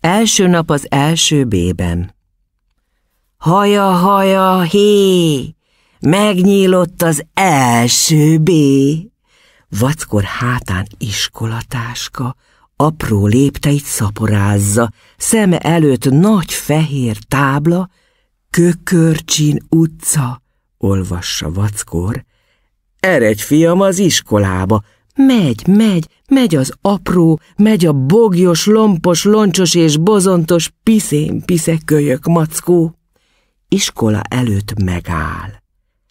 Első nap az első bében. Haja, haja, hé! Megnyílott az első bé. Vackor hátán iskolatáska, apró lépteit szaporázza, szeme előtt nagy fehér tábla, Kökörcsin utca, olvassa Vackor. Eredj fiam az iskolába, Megy, megy, megy az apró, megy a bogyos, lompos, loncsos és bozontos piszén piszekölyök, mackó. Iskola előtt megáll.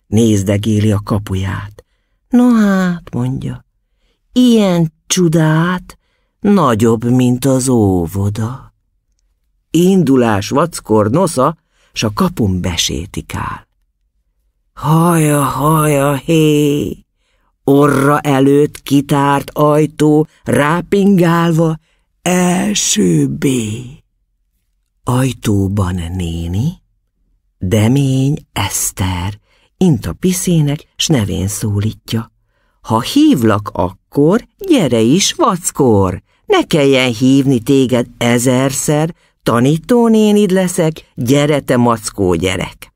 Nézdegéli a kapuját. No hát, mondja, ilyen csodát nagyobb, mint az óvoda. Indulás vackor nosza, s a kapun besétikál. Haja, haja, hé! orra előtt kitárt ajtó rápingálva első B. Ajtóban néni, Demény Eszter, a piszének, s nevén szólítja. Ha hívlak akkor, gyere is vackor, ne kelljen hívni téged ezerszer, nénid leszek, gyere te mackó gyerek.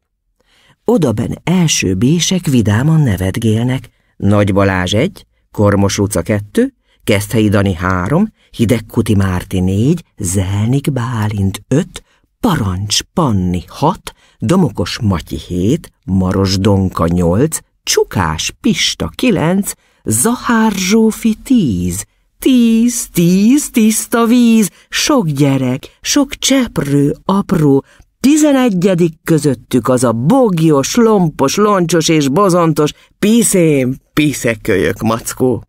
Odaben első bések vidáman nevetgélnek, nagy Balázs egy, Kormos Luca kettő, Keszthelyi Dani három, Hidegkuti Márti négy, Zelnik Bálint öt, Parancs Panni hat, Domokos Matyi hét, Maros Donka nyolc, Csukás Pista kilenc, Zahár Zsófi tíz, Tíz, tíz, tiszta víz, sok gyerek, sok cseprő, apró, tizenegyedik közöttük az a bogyos, lompos, loncsos és bozontos, piszém, kölyök, mackó.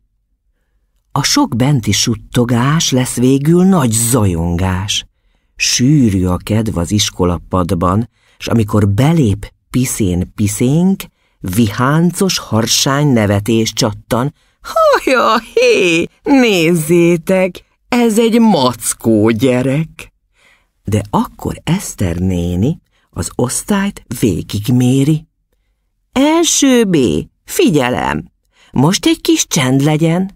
A sok benti suttogás lesz végül nagy zajongás. Sűrű a kedv az iskolapadban, s amikor belép piszén-piszénk, viháncos harsány nevetés csattan. Haja, hé, nézzétek, ez egy mackó gyerek! De akkor Eszter néni az osztályt végigméri. Első B, figyelem! Most egy kis csend legyen.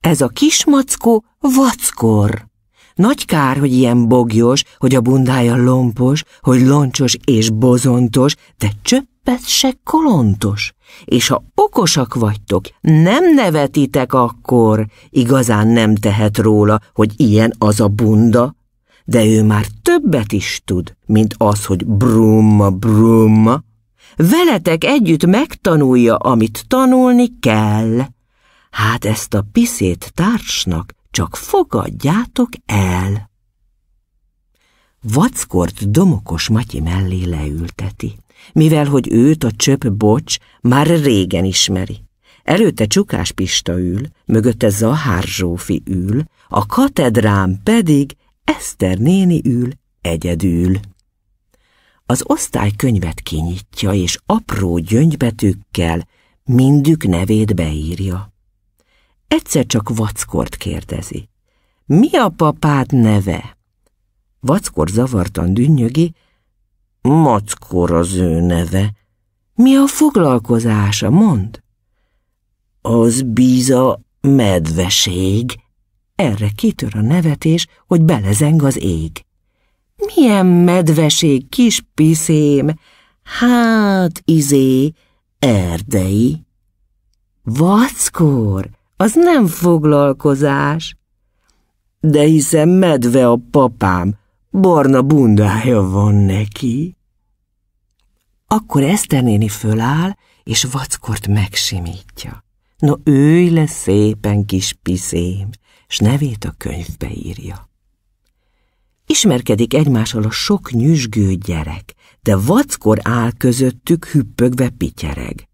Ez a kis mackó vackor. Nagy kár, hogy ilyen bogyos, hogy a bundája lompos, hogy loncsos és bozontos, de csöppet se kolontos. És ha okosak vagytok, nem nevetitek akkor, igazán nem tehet róla, hogy ilyen az a bunda, de ő már többet is tud, mint az, hogy brumma, brumma, Veletek együtt megtanulja, amit tanulni kell. Hát ezt a piszét társnak csak fogadjátok el. Vackort domokos Matyi mellé leülteti, mivel hogy őt a csöp bocs már régen ismeri. Előtte Csukás Pista ül, mögötte Zahár Zsófi ül, a katedrán pedig Eszter néni ül egyedül. Az osztály könyvet kinyitja, és apró gyöngybetűkkel mindük nevét beírja. Egyszer csak vackort kérdezi. Mi a papád neve? Vackor zavartan dünnyögi. Mackor az ő neve. Mi a foglalkozása, mond? Az bíza medveség. Erre kitör a nevetés, hogy belezeng az ég. Milyen medveség, kis piszém, hát izé, erdei. Vackor, az nem foglalkozás. De hiszen medve a papám, barna bundája van neki. Akkor Eszter néni föláll, és vackort megsimítja. No, őj le szépen, kis piszém, s nevét a könyvbe írja. Ismerkedik egymással a sok nyüzsgő gyerek, de vackor áll közöttük hüppögve pityereg.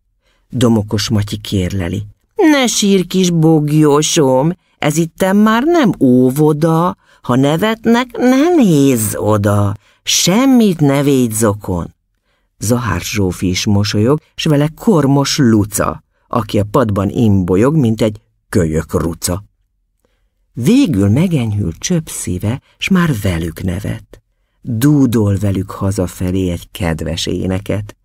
Domokos Matyi kérleli. Ne sír, kis bogjósom, ez itten már nem óvoda, ha nevetnek, ne nézz oda, semmit ne védj zokon. Zahár Zsófi is mosolyog, s vele kormos Luca, aki a padban imbolyog, mint egy kölyök ruca. Végül megenyhült csöpp szíve, s már velük nevet. Dúdol velük hazafelé egy kedves éneket.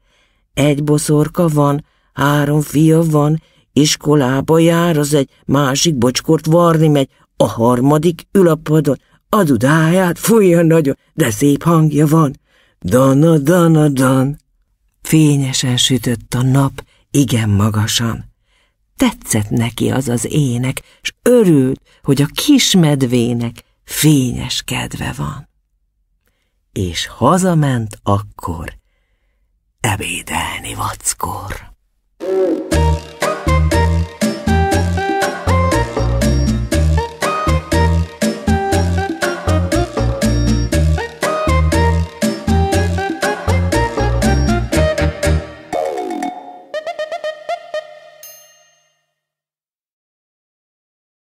Egy boszorka van, három fia van, iskolába jár az egy, másik bocskort varni megy, a harmadik ül a padon, a dudáját fújja nagyon, de szép hangja van. Dana, dana, dan. Fényesen sütött a nap, igen magasan tetszett neki az az ének, s örült, hogy a kis medvének fényes kedve van. És hazament akkor ebédelni vackor.